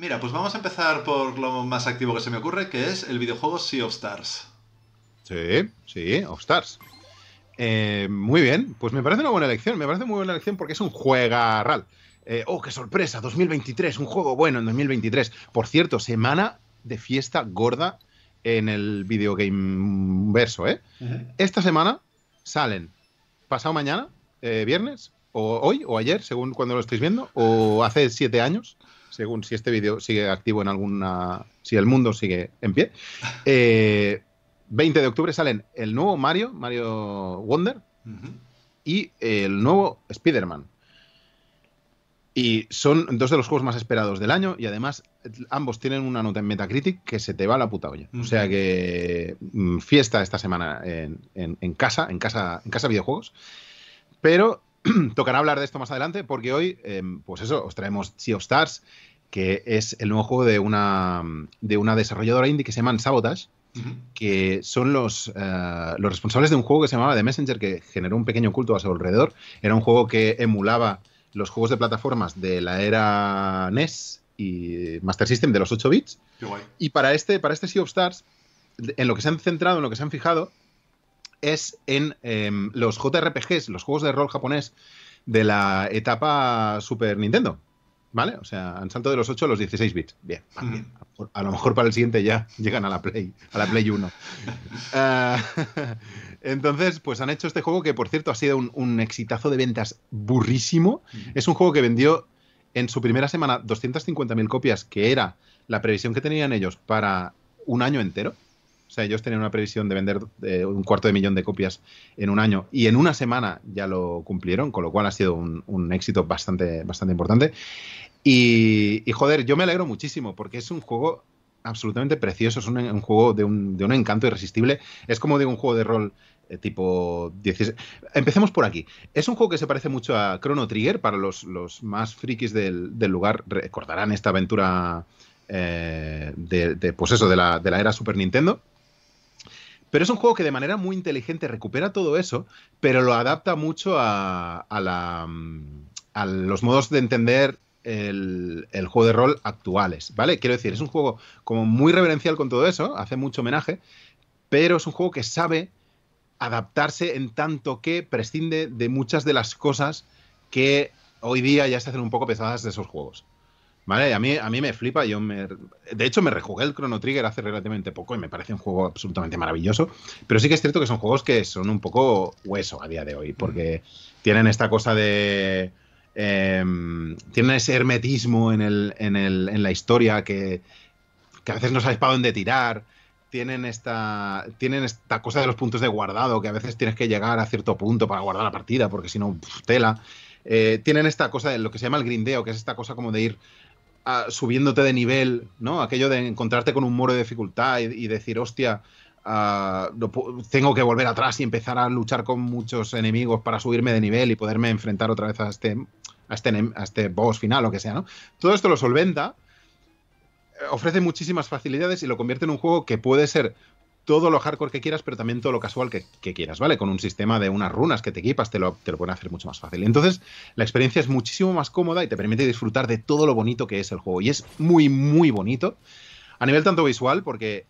Mira, pues vamos a empezar por lo más activo que se me ocurre, que es el videojuego Sea of Stars. Sí, sí, of Stars. Eh, muy bien, pues me parece una buena elección, me parece muy buena elección porque es un juegarral. Eh, oh, qué sorpresa, 2023, un juego bueno en 2023. Por cierto, semana de fiesta gorda en el videogame verso, ¿eh? Esta semana salen, pasado mañana, eh, viernes, o hoy, o ayer, según cuando lo estéis viendo, o hace siete años, según si este vídeo sigue activo en alguna, si el mundo sigue en pie. 20 eh, de octubre salen el nuevo Mario, Mario Wonder, y el nuevo Spider-Man. Y son dos de los juegos más esperados del año y además ambos tienen una nota en Metacritic que se te va a la puta olla. O sea que mm, fiesta esta semana en, casa, en casa, en casa videojuegos. Pero tocará hablar de esto más adelante porque hoy, em, pues eso, os traemos Sea of Stars, que es el nuevo juego de una, de una desarrolladora indie que se llama Sabotage, que son los, eh, los responsables de un juego que se llamaba The Messenger, que generó un pequeño culto a su alrededor. Era un juego que emulaba los juegos de plataformas de la era NES y Master System de los 8 bits. Y para este, para este Sea of Stars, en lo que se han centrado, en lo que se han fijado, es en em, los JRPGs, los juegos de rol japonés de la etapa Super Nintendo. ¿Vale? O sea, han salto de los 8 a los 16 bits. Bien, A, lo mejor para el siguiente ya llegan a la Play, a la Play 1. Ah, entonces, pues han hecho este juego que, por cierto, ha sido un, exitazo de ventas burrísimo. Es un juego que vendió en su primera semana 250.000 copias, que era la previsión que tenían ellos para un año entero. O sea, ellos tenían una previsión de vender eh, un cuarto de millón de copias en un año y en una semana ya lo cumplieron, con lo cual ha sido un, éxito bastante, bastante importante. Y, joder, yo me alegro muchísimo porque es un juego absolutamente precioso, es un, juego de un, encanto irresistible. Es como de un juego de rol eh, tipo 16. Empecemos por aquí. Es un juego que se parece mucho a Chrono Trigger, para los, más frikis del, lugar recordarán esta aventura eh, de, pues de la era Super Nintendo. Pero es un juego que de manera muy inteligente recupera todo eso, pero lo adapta mucho mm, a, los modos de entender el, el, juego de rol actuales, ¿vale? Quiero decir, es un juego como muy reverencial con todo eso, hace mucho homenaje, pero es un juego que sabe adaptarse en tanto que prescinde de muchas de las cosas que hoy día ya se hacen un poco pesadas de esos juegos. A mí, a mí me flipa, yo me... De hecho, me rejugué el Chrono Trigger hace relativamente poco y me parece un juego absolutamente maravilloso, pero sí que es cierto que son juegos que son un poco hueso a día de hoy, porque tienen esta cosa de... Em, tienen ese hermetismo en, en, la historia que, a veces no sabes para dónde tirar tienen esta, tienen esta cosa de los puntos de guardado, que a veces tienes que llegar a cierto punto para guardar la partida, porque si no, tela. Eh, tienen esta cosa de lo que se llama el grindeo, que es esta cosa como de ir subiéndote de nivel, ¿no? Aquello de encontrarte con un muro de dificultad y, decir, hostia, ah, tengo que volver atrás y empezar a luchar con muchos enemigos para subirme de nivel y poderme enfrentar otra vez a este, a este, este boss final o que sea, ¿no? Todo esto lo solventa, eh, ofrece muchísimas facilidades y lo convierte en un juego que puede ser todo lo hardcore que quieras, pero también todo lo casual que, quieras, ¿vale? Con un sistema de unas runas que te equipas, te lo, te lo pueden hacer mucho más fácil. Entonces, la experiencia es muchísimo más cómoda y te permite disfrutar de todo lo bonito que es el juego. Y es muy, muy bonito. A nivel tanto visual, porque,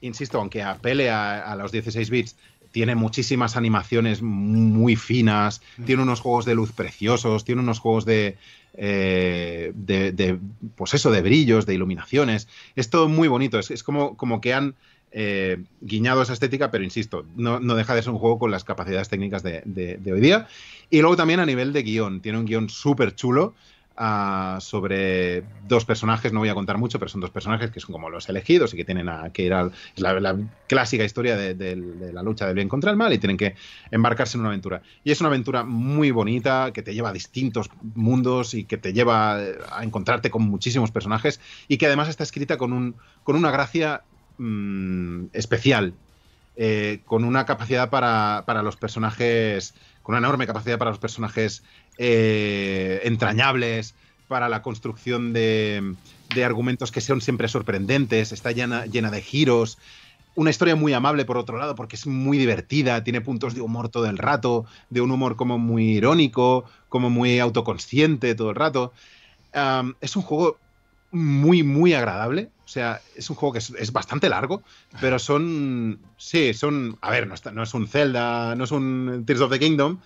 insisto, aunque apele a, los 16 bits, tiene muchísimas animaciones muy finas, tiene unos juegos de luz preciosos, tiene unos juegos de, eh, de, de pues eso, de brillos, de iluminaciones. Es todo muy bonito, es, como, como, que han eh, guiñado esa estética, pero insisto, no, deja de ser un juego con las capacidades técnicas de, hoy día. Y luego también a nivel de guión, tiene un guión súper chulo. Ah, sobre dos personajes, no voy a contar mucho, pero son dos personajes que son como los elegidos y que tienen que ir a la, la clásica historia de, la lucha del bien contra el mal y tienen que embarcarse en una aventura. Y es una aventura muy bonita que te lleva a distintos mundos y que te lleva eh, a encontrarte con muchísimos personajes y que además está escrita con, un, con una gracia Mm, especial, eh, con una capacidad para, los personajes, con una enorme capacidad para los personajes eh, entrañables, para la construcción de, argumentos que sean siempre sorprendentes, está llena, llena de giros. Una historia muy amable, por otro lado, porque es muy divertida, tiene puntos de humor todo el rato, de un humor como muy irónico, como muy autoconsciente todo el rato. es un juego muy, muy agradable. O sea, es un juego que es, bastante largo, pero son. Sí, son. A ver, no, es un Zelda, no es un Tears of the Kingdom,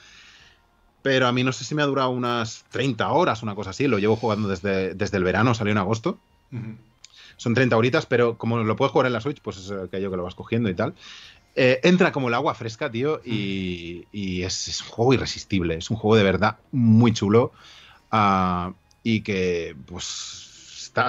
pero a mí no sé si me ha durado unas 30 horas, una cosa así. Lo llevo jugando desde, desde el verano, salió en agosto. Son 30 horitas, pero como lo puedes jugar en la Switch, pues es aquello que lo vas cogiendo y tal. Eh, entra como el agua fresca, tío, y, es, un juego irresistible. Es un juego de verdad muy chulo ah, y que, pues,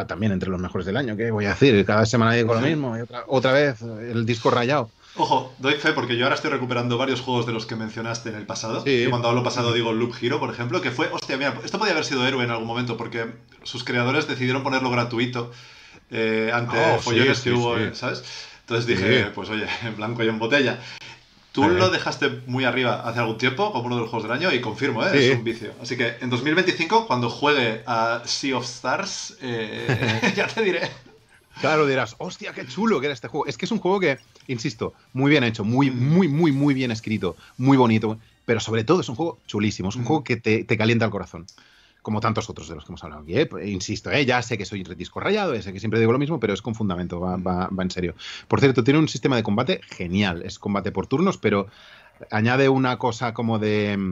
también entre los mejores del año. ¿Qué voy a decir? Cada semana digo lo mismo. otra, vez el disco rayado. Ojo, doy fe porque yo ahora estoy recuperando varios juegos de los que mencionaste en el pasado. cuando hablo pasado digo Loop Hero, por ejemplo, que fue, hostia, mira, esto podía haber sido héroe en algún momento porque sus creadores decidieron ponerlo gratuito eh, ante oh, follones que hubo, ¿sabes? Entonces dije, pues oye, en blanco y en botella. Tú lo dejaste muy arriba hace algún tiempo como uno de los juegos del año y confirmo, ¿eh? es un vicio. Así que en 2025, cuando juegue a Sea of Stars, eh, ya te diré. Claro, dirás, hostia, qué chulo que era este juego. Es que es un juego que, insisto, muy bien hecho, muy, mm. muy, muy, muy bien escrito, muy bonito, pero sobre todo es un juego chulísimo, es un mm. juego que te, te calienta el corazón como tantos otros de los que hemos hablado aquí. ¿eh? Pues, insisto, ¿eh? ya sé que soy retisco rayado, sé que siempre digo lo mismo, pero es con fundamento, mm. va, en serio. Por cierto, tiene un sistema de combate genial, es combate por turnos, pero añade una cosa como de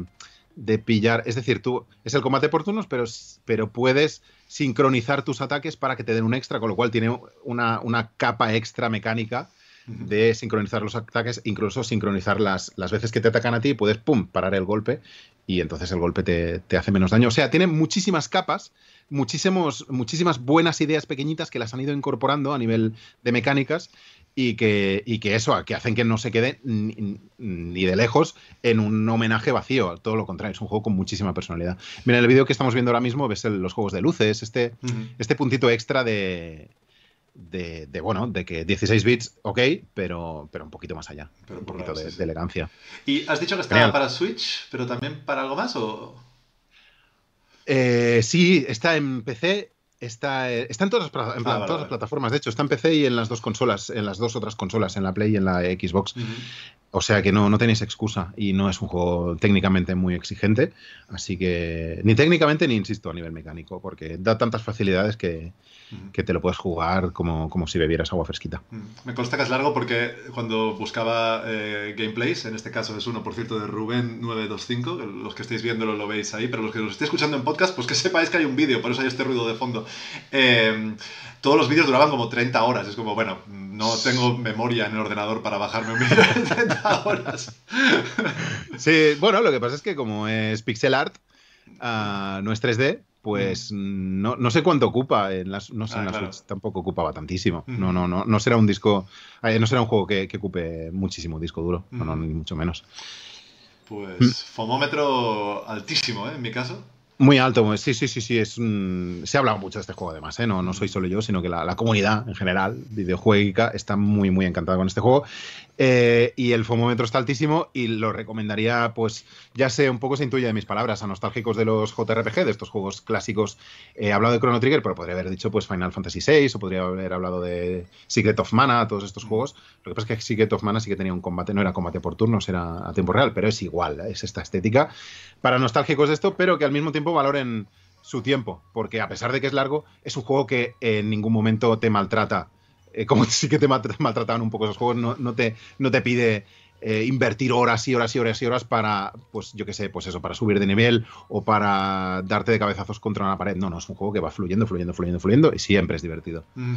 pillar. Es decir, tú es el combate por turnos, pero, pero puedes sincronizar tus ataques para que te den un extra, con lo cual tiene una, capa extra mecánica de sincronizar los ataques, incluso sincronizar las, las veces que te atacan a ti, puedes pum, parar el golpe y entonces el golpe te, hace menos daño. O sea, tiene muchísimas capas, muchísimos, muchísimas buenas ideas pequeñitas que las han ido incorporando a nivel de mecánicas y que, que eso, que hacen que no se quede ni, de lejos en un homenaje vacío. Todo lo contrario, es un juego con muchísima personalidad. Mira, el vídeo que estamos viendo ahora mismo ves los juegos de luces, este, este puntito extra de, de, bueno, de que 16 bits, ok, pero, pero un poquito más allá. Pero un poquito de, elegancia. ¿Y has dicho que está para Switch, pero también para algo más? O... Eh, sí, está en PC. Eh, está, en, todas, las ah, plataformas, de hecho, está en PC y en las dos consolas, en las dos otras consolas, en la Play y en la Xbox. O sea que no, tenéis excusa y no es un juego técnicamente muy exigente, así que ni técnicamente ni insisto a nivel mecánico, porque da tantas facilidades que, mm. te lo puedes jugar como, como, si bebieras agua fresquita. Mm. Me consta que es largo porque cuando buscaba eh, gameplays, en este caso es uno, por cierto, de Rubén925, los que estáis viéndolo lo veis ahí, pero los que los estéis escuchando en podcast, pues que sepáis que hay un vídeo, por eso hay este ruido de fondo. Eh, todos los vídeos duraban como 30 horas. Es como, bueno, no tengo memoria en el ordenador para bajarme un vídeo de 30 horas. Sí, bueno, lo que pasa es que como es pixel art, ah, no es 3D, pues mm. no, sé cuánto ocupa en las, no sé, ah, Switch tampoco ocupaba tantísimo. Mm. No, no, no, no será un disco, eh, no será un juego que, ocupe muchísimo disco duro, no, no, mm. ni mucho menos. Pues fomómetro altísimo, ¿eh? En mi caso. Muy alto, sí, sí, sí, sí. Es, se ha hablado mucho de este juego, además. ¿eh? No, no soy solo yo, sino que la, comunidad en general videojuegica está muy, muy encantada con este juego. Eh, y el fomómetro está altísimo y lo recomendaría, pues ya sé, un poco se intuye de mis palabras, a nostálgicos de los JRPG, de estos juegos clásicos. He hablado de Chrono Trigger, pero podría haber dicho pues Final Fantasy VI o podría haber hablado de Secret of Mana, todos estos mm. juegos. Lo que pasa es que Secret of Mana sí que tenía un combate, no era combate por turnos, era a tiempo real, pero es igual, es esta estética para nostálgicos de esto, pero que al mismo tiempo valor valoren su tiempo, porque a pesar de que es largo, es un juego que en ningún momento te maltrata. Eh, como sí que te maltrataban un poco esos juegos, no, te, no te pide eh, invertir horas y horas y horas y horas para, pues yo qué sé, pues eso, para subir de nivel o para darte de cabezazos contra una pared. No, no, es un juego que va fluyendo, fluyendo, fluyendo, fluyendo y siempre es divertido. Mm.